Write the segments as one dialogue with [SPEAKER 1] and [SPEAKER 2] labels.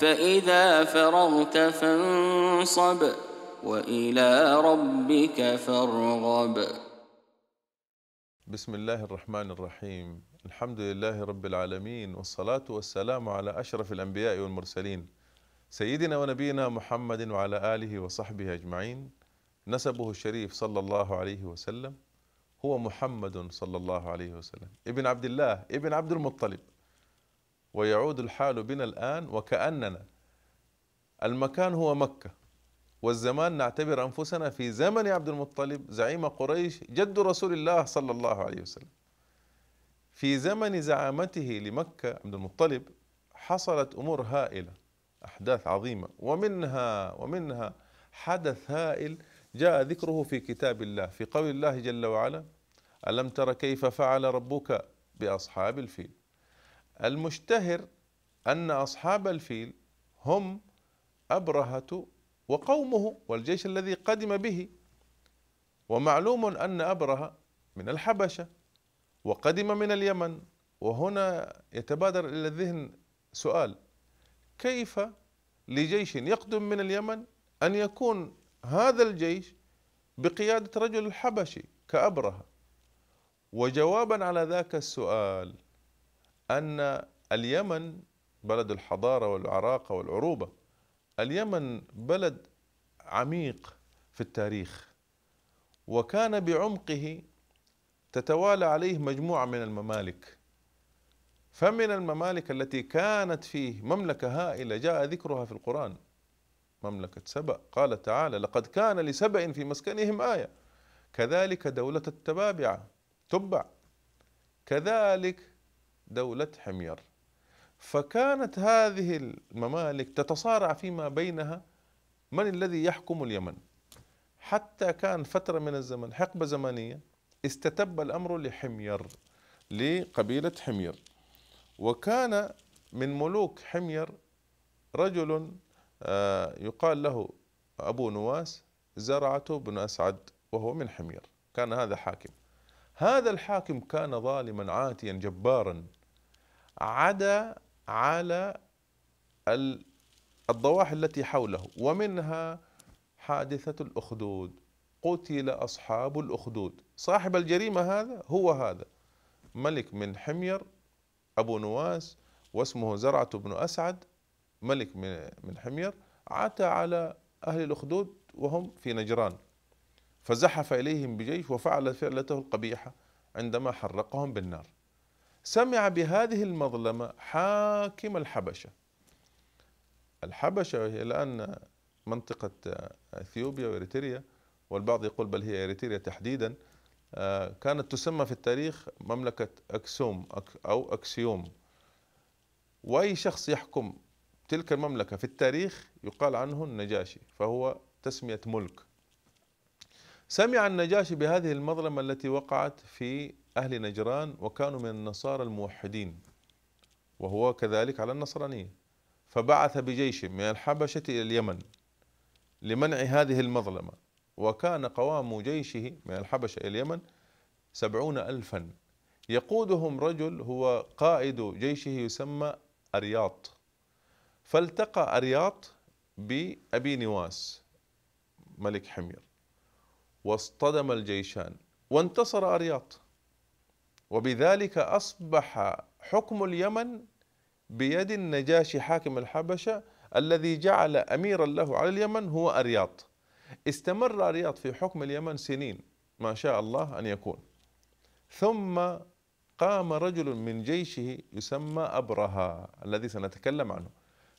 [SPEAKER 1] فإذا فرغت فانصب وإلى ربك فارغب
[SPEAKER 2] بسم الله الرحمن الرحيم الحمد لله رب العالمين والصلاة والسلام على أشرف الأنبياء والمرسلين سيدنا ونبينا محمد وعلى آله وصحبه أجمعين نسبه الشريف صلى الله عليه وسلم هو محمد صلى الله عليه وسلم ابن عبد الله ابن عبد المطلب ويعود الحال بنا الآن وكأننا المكان هو مكة والزمان نعتبر أنفسنا في زمن عبد المطلب زعيم قريش جد رسول الله صلى الله عليه وسلم في زمن زعامته لمكة عبد المطلب حصلت أمور هائلة أحداث عظيمة ومنها ومنها حدث هائل جاء ذكره في كتاب الله في قول الله جل وعلا ألم تر كيف فعل ربك بأصحاب الفيل المشتهر أن أصحاب الفيل هم أبرهة وقومه والجيش الذي قدم به ومعلوم أن أبرهة من الحبشة وقدم من اليمن وهنا يتبادر إلى الذهن سؤال كيف لجيش يقدم من اليمن أن يكون هذا الجيش بقيادة رجل حبشي كأبرهة وجوابا على ذاك السؤال أن اليمن بلد الحضارة والعراقة والعروبة اليمن بلد عميق في التاريخ وكان بعمقه تتوالى عليه مجموعة من الممالك فمن الممالك التي كانت فيه مملكة هائلة جاء ذكرها في القرآن مملكة سبأ قال تعالى لقد كان لسبأ في مسكنهم آية كذلك دولة التبابعة تبع كذلك دولة حمير فكانت هذه الممالك تتصارع فيما بينها من الذي يحكم اليمن حتى كان فترة من الزمن حقبة زمنية استتب الأمر لحمير لقبيلة حمير وكان من ملوك حمير رجل آه، يقال له أبو نواس زرعة بن أسعد وهو من حمير كان هذا حاكم هذا الحاكم كان ظالما عاتيا جبارا عدا على الضواحي التي حوله ومنها حادثة الأخدود قتل أصحاب الأخدود صاحب الجريمة هذا هو هذا ملك من حمير أبو نواس واسمه زرعة بن أسعد ملك من حمير عتى على أهل الأخدود وهم في نجران فزحف إليهم بجيش وفعل فعلته القبيحة عندما حرقهم بالنار سمع بهذه المظلمة حاكم الحبشة الحبشة وهي الآن منطقة أثيوبيا وإريتريا والبعض يقول بل هي إريتريا تحديدا آه، كانت تسمى في التاريخ مملكة أكسوم أو أكسيوم وأي شخص يحكم تلك المملكة في التاريخ يقال عنه النجاشي فهو تسمية ملك سمع النجاشي بهذه المظلمة التي وقعت في أهل نجران وكانوا من النصارى الموحدين وهو كذلك على النصرانية فبعث بجيش من الحبشة إلى اليمن لمنع هذه المظلمة وكان قوام جيشه من الحبشة إلى اليمن سبعون ألفا يقودهم رجل هو قائد جيشه يسمى أرياط فالتقى أرياط بأبي نواس ملك حمير واصطدم الجيشان وانتصر أرياط وبذلك أصبح حكم اليمن بيد النجاشي حاكم الحبشة الذي جعل أميرا له على اليمن هو أرياط استمر أرياط في حكم اليمن سنين ما شاء الله أن يكون ثم قام رجل من جيشه يسمى أبرهة الذي سنتكلم عنه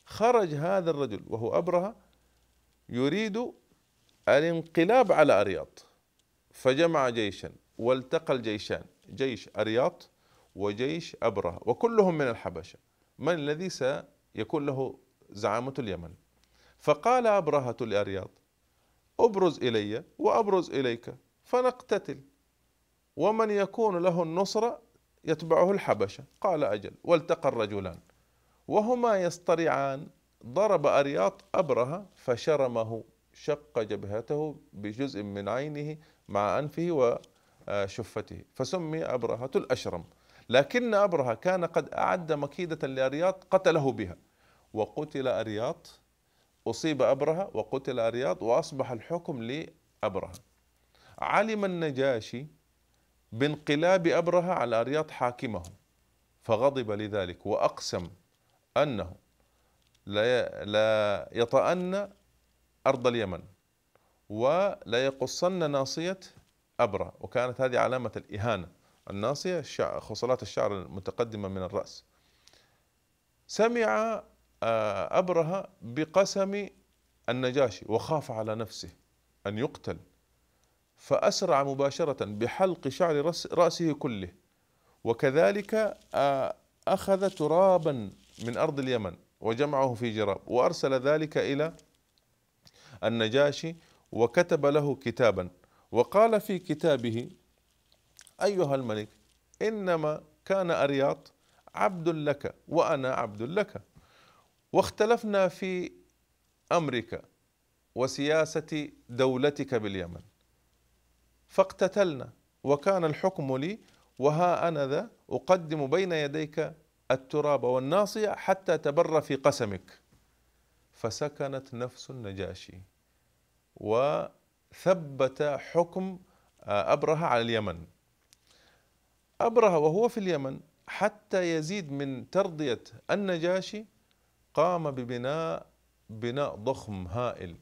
[SPEAKER 2] خرج هذا الرجل وهو أبرهة يريد الانقلاب على أرياط فجمع جيشا والتقى الجيشان جيش أرياط وجيش أبرهة وكلهم من الحبشة من الذي سيكون له زعامة اليمن فقال أبرهة لأرياط أبرز إلي وأبرز إليك فنقتتل ومن يكون له النصرة يتبعه الحبشة قال أجل والتقى الرجلان وهما يصطرعان ضرب أرياط أبرهة فشرمه شق جبهته بجزء من عينه مع أنفه وشفته فسمي أبرهة الأشرم لكن أبرهة كان قد أعد مكيدة لأرياط قتله بها وقتل أرياط أصيب أبرهة وقتل أرياط وأصبح الحكم لأبرهة علم النجاشي بانقلاب أبرهة على أرياط حاكمه فغضب لذلك وأقسم أنه لا يطأن أرض اليمن ولا يقصن ناصية أبرة وكانت هذه علامة الإهانة الناصية خصلات الشعر المتقدمة من الرأس سمع آه، أبرهة بقسم النجاشي وخاف على نفسه أن يقتل فأسرع مباشرة بحلق شعر رأسه كله وكذلك آه، أخذ ترابا من أرض اليمن وجمعه في جراب وأرسل ذلك إلى النجاشي وكتب له كتابا وقال في كتابه أيها الملك إنما كان أرياط عبد لك وأنا عبد لك واختلفنا في أمرك وسياسة دولتك باليمن فاقتتلنا وكان الحكم لي وها أنا ذا أقدم بين يديك التراب والناصية حتى تبر في قسمك فسكنت نفس النجاشي وثبت حكم آه، أبرهة على اليمن أبرهة وهو في اليمن حتى يزيد من ترضية النجاشي قام ببناء بناء ضخم هائل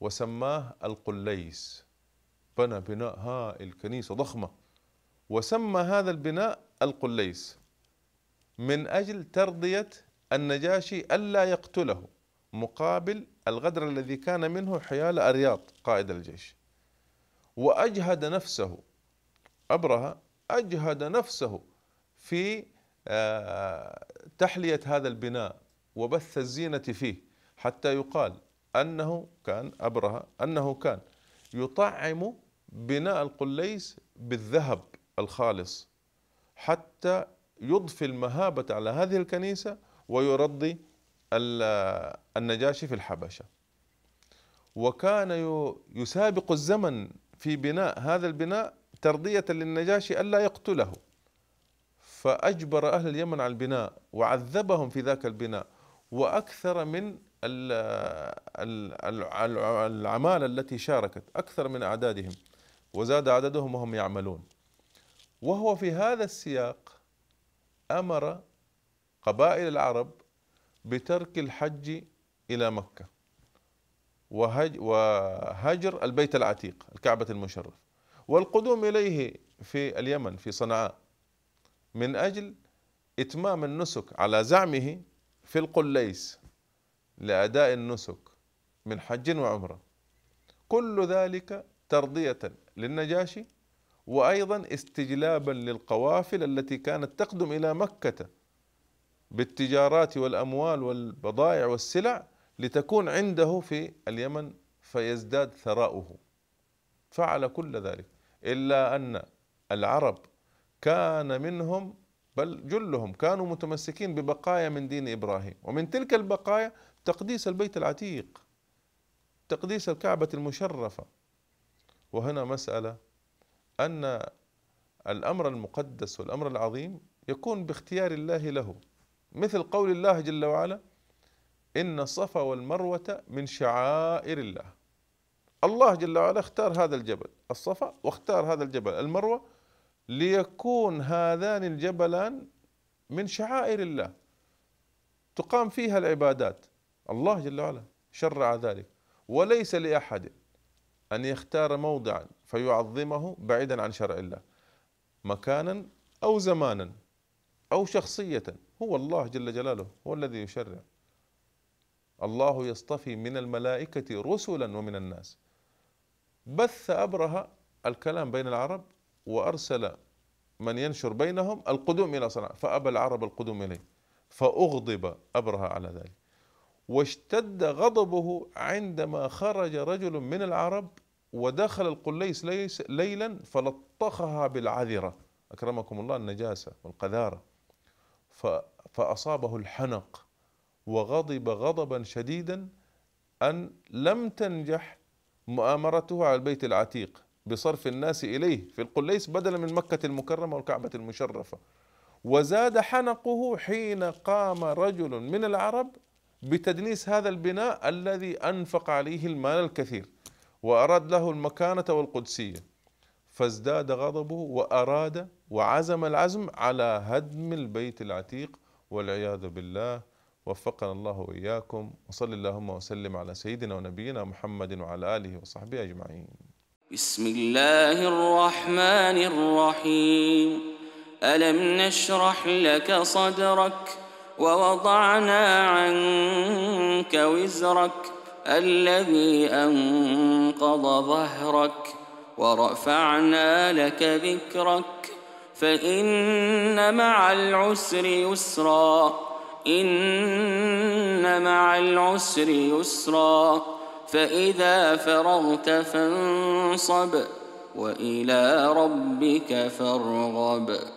[SPEAKER 2] وسماه القليس بنى بناء هائل كنيسة ضخمة وسمى هذا البناء القليس من أجل ترضية النجاشي ألا يقتله مقابل الغدر الذي كان منه حيال أرياط قائد الجيش وأجهد نفسه أبرهة أجهد نفسه في آه، تحلية هذا البناء وبث الزينة فيه حتى يقال أنه كان أبرهة أنه كان يطعم بناء القليس بالذهب الخالص حتى يضفي المهابة على هذه الكنيسة ويرضي النجاشي في الحبشة وكان يسابق الزمن في بناء هذا البناء ترضية للنجاشي ألا يقتله فأجبر أهل اليمن على البناء وعذبهم في ذاك البناء وأكثر من العمالة التي شاركت أكثر من أعدادهم وزاد عددهم وهم يعملون وهو في هذا السياق أمر قبائل العرب بترك الحج إلى مكة وهجر البيت العتيق الكعبة المشرف والقدوم إليه في اليمن في صنعاء من أجل إتمام النسك على زعمه في القليس لأداء النسك من حج وعمرة كل ذلك ترضية للنجاشي وأيضا استجلابا للقوافل التي كانت تقدم إلى مكة بالتجارات والأموال والبضائع والسلع لتكون عنده في اليمن فيزداد ثراؤه فعل كل ذلك إلا أن العرب كان منهم بل جلهم كانوا متمسكين ببقايا من دين إبراهيم ومن تلك البقايا تقديس البيت العتيق تقديس الكعبة المشرفة وهنا مسألة أن الأمر المقدس والأمر العظيم يكون باختيار الله له مثل قول الله جل وعلا إن الصفا والمروة من شعائر الله الله جل وعلا اختار هذا الجبل الصفا واختار هذا الجبل المروة ليكون هذان الجبلان من شعائر الله تقام فيها العبادات الله جل وعلا شرع ذلك وليس لأحد أن يختار موضعا فيعظمه بعيدا عن شرع الله مكانا أو زمانا أو شخصية هو الله جل جلاله هو الذي يشرع الله يصطفي من الملائكة رسلا ومن الناس بث أبرهة الكلام بين العرب وأرسل من ينشر بينهم القدوم إلى صنعاء فأبى العرب القدوم إليه فأغضب أبرهة على ذلك واشتد غضبه عندما خرج رجل من العرب ودخل القليس ليلا فلطخها بالعذرة أكرمكم الله النجاسة والقذارة فأصابه الحنق وغضب غضبا شديدا أن لم تنجح مؤامرته على البيت العتيق بصرف الناس إليه في القليس بدلا من مكة المكرمة والكعبة المشرفة وزاد حنقه حين قام رجل من العرب بتدنيس هذا البناء الذي أنفق عليه المال الكثير وأراد له المكانة والقدسية فازداد غضبه وأراد وعزم العزم على هدم البيت العتيق والعياذ بالله وفقنا الله وإياكم وصل اللهم وسلم على سيدنا ونبينا محمد وعلى آله وصحبه أجمعين بسم
[SPEAKER 1] الله الرحمن الرحيم ألم نشرح لك صدرك ووضعنا عنك وزرك الذي أنقض ظهرك ورفعنا لك ذكرك فإن مع العسر يسرا إن مع العسر يسرا فإذا فرغت فانصب وإلى ربك فارغب